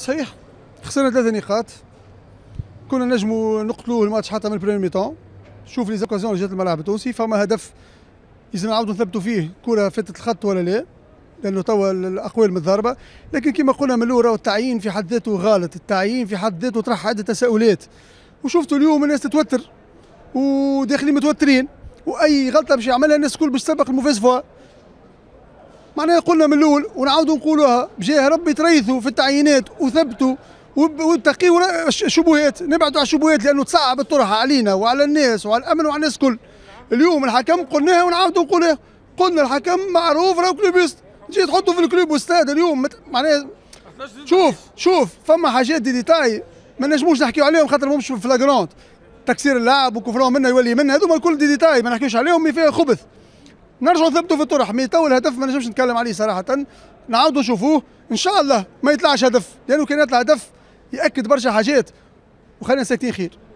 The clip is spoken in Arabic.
صحيح خسرنا ثلاثة نقاط كنا نجموا نقتلوا الماتش حتى من البريمير ميتون شوف لي زوكازيون جات الملعب التونسي فما هدف لازم نعاودوا نثبتوا فيه كره فاتت الخط ولا لا لانه توا الاقوال متضاربه لكن كما قلنا من الاول التعيين في حد ذاته غلط التعيين في حد ذاته طرح عده تساؤلات وشفتوا اليوم الناس تتوتر وداخلين متوترين واي غلطه باش يعملها الناس الكل باش تسبق الموفيز فوا معناها قلنا من الاول ونعاودوا نقولوها بجاه ربي تريثوا في التعيينات وثبتوا وتقيوا الشبهات نبعدوا على الشبهات لانه تصعب الطرح علينا وعلى الناس وعلى الامن وعلى الناس الكل اليوم الحكم قلناها ونعاودوا نقولها قلنا الحكم معروف راهو كلوبيست تجي تحطه في الكلوب والستاد اليوم معناها شوف شوف فما حاجات دي ديتاي ما نجموش نحكيو عليهم خاطر مش في فلاغرونت تكسير اللاعب وكفران منه يولي منه هذوما الكل دي ديتاي ما نحكيوش عليهم فيها خبث نرجعوا ثبتوا في الطرح مي تو الهدف ما نجمش نتكلم عليه صراحه نعاودوا نشوفوه ان شاء الله ما يطلعش هدف لانه كان يطلع هدف ياكد برشا حاجات وخلينا ساكتين خير